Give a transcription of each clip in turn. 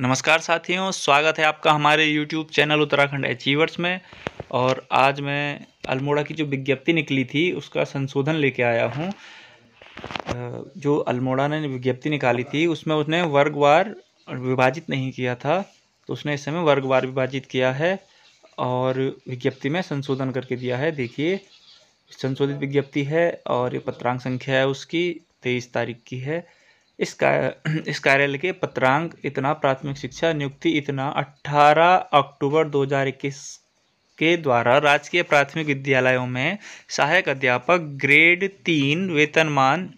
नमस्कार साथियों स्वागत है आपका हमारे YouTube चैनल उत्तराखंड अचीवर्स में और आज मैं अल्मोड़ा की जो विज्ञप्ति निकली थी उसका संशोधन लेके आया हूँ जो अल्मोड़ा ने विज्ञप्ति निकाली थी उसमें उसने वर्गवार विभाजित नहीं किया था तो उसने इस समय वर्गवार विभाजित किया है और विज्ञप्ति में संशोधन करके दिया है देखिए संशोधित विज्ञप्ति है और ये पत्रांक संख्या है उसकी तेईस तारीख की है इस कार्य इस कार्यालय के पत्रांक इतना प्राथमिक शिक्षा नियुक्ति इतना 18 अक्टूबर 2021 के द्वारा राजकीय प्राथमिक विद्यालयों में सहायक अध्यापक ग्रेड तीन वेतनमान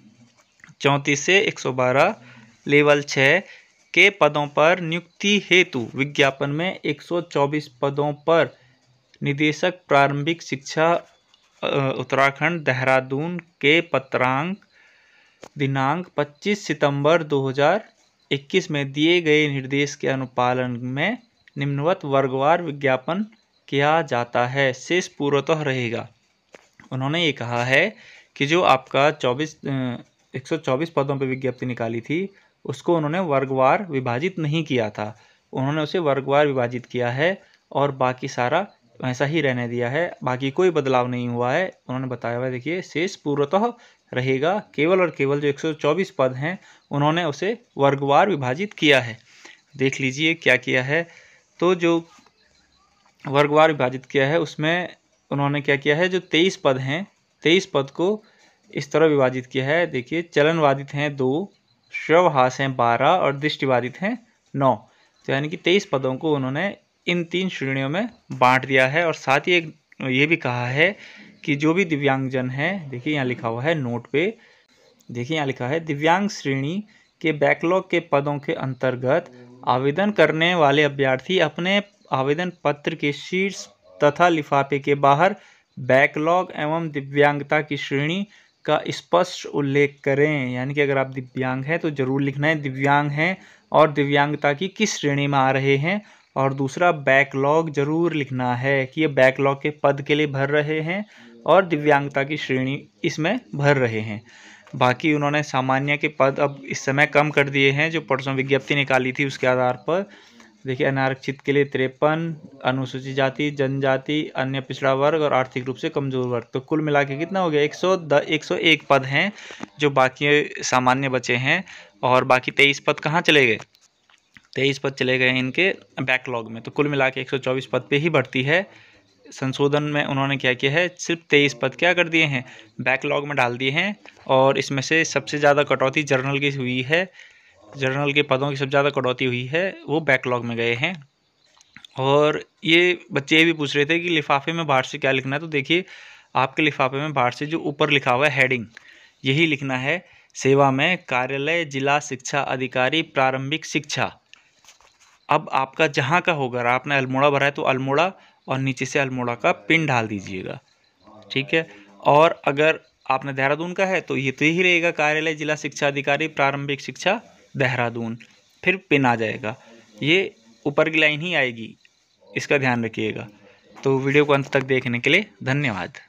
चौंतीस से एक सौ बारह लेवल छः के पदों पर नियुक्ति हेतु विज्ञापन में 124 पदों पर निदेशक प्रारंभिक शिक्षा उत्तराखंड देहरादून के पत्रांक दिनांक पच्चीस सितंबर दो हज़ार इक्कीस में दिए गए निर्देश के अनुपालन में निम्नवत वर्गवार विज्ञापन किया जाता है शेष पूर्वतः रहेगा उन्होंने ये कहा है कि जो आपका चौबीस एक सौ चौबीस पदों पर विज्ञप्ति निकाली थी उसको उन्होंने वर्गवार विभाजित नहीं किया था उन्होंने उसे वर्गवार विभाजित किया है और बाकी सारा ऐसा ही रहने दिया है बाकी कोई बदलाव नहीं हुआ है उन्होंने बताया हुआ देखिए शेष पूर्वतः रहेगा केवल और केवल जो 124 पद हैं उन्होंने उसे वर्गवार विभाजित किया है देख लीजिए क्या किया है तो जो वर्गवार विभाजित किया है उसमें उन्होंने क्या किया है जो तेईस पद हैं तेईस पद को इस तरह विभाजित किया है देखिए चलनवादित हैं दो श्रवहास हैं बारह और दृष्टिवादित हैं नौ तो यानी कि तेईस पदों को उन्होंने इन तीन श्रेणियों में बांट दिया है और साथ ही एक ये भी कहा है कि जो भी दिव्यांगजन है देखिए यहाँ लिखा हुआ है नोट पे देखिए यहाँ लिखा है दिव्यांग श्रेणी के बैकलॉग के पदों के अंतर्गत आवेदन करने वाले अभ्यर्थी अपने आवेदन पत्र के शीर्ष तथा लिफाफे के बाहर बैकलॉग एवं दिव्यांगता की श्रेणी का स्पष्ट उल्लेख करें यानी कि अगर आप दिव्यांग हैं तो ज़रूर लिखना है दिव्यांग हैं और दिव्यांगता की किस श्रेणी में आ रहे हैं और दूसरा बैकलॉग जरूर लिखना है कि ये बैकलॉग के पद के लिए भर रहे हैं और दिव्यांगता की श्रेणी इसमें भर रहे हैं बाकी उन्होंने सामान्य के पद अब इस समय कम कर दिए हैं जो परसों विज्ञप्ति निकाली थी उसके आधार पर देखिए अनारक्षित के लिए तिरपन अनुसूचित जाति जनजाति अन्य पिछड़ा वर्ग और आर्थिक रूप से कमजोर वर्ग तो कुल मिला के कितना हो गया एक सौ द एक सौ एक पद हैं जो बाकी सामान्य बचे हैं और बाकी तेईस पद कहाँ चले गए तेईस पद चले गए इनके बैकलॉग में तो कुल मिला के एक पद पर ही बढ़ती है संशोधन में उन्होंने क्या किया है सिर्फ तेईस पद क्या कर दिए हैं बैकलॉग में डाल दिए हैं और इसमें से सबसे ज़्यादा कटौती जर्नल की हुई है जर्नल के पदों की सबसे ज़्यादा कटौती हुई है वो बैकलॉग में गए हैं और ये बच्चे ये भी पूछ रहे थे कि लिफाफे में बाहर से क्या लिखना है तो देखिए आपके लिफाफे में बाहर से जो ऊपर लिखा हुआ है हेडिंग यही लिखना है सेवा में कार्यालय जिला शिक्षा अधिकारी प्रारंभिक शिक्षा अब आपका जहाँ का होगा आपने अल्मोड़ा भरा है तो अल्मोड़ा और नीचे से अल्मोड़ा का पिन डाल दीजिएगा ठीक है और अगर आपने देहरादून का है तो ये तो यही रहेगा कार्यालय जिला शिक्षा अधिकारी प्रारंभिक शिक्षा देहरादून फिर पिन आ जाएगा ये ऊपर की लाइन ही आएगी इसका ध्यान रखिएगा तो वीडियो को अंत तक देखने के लिए धन्यवाद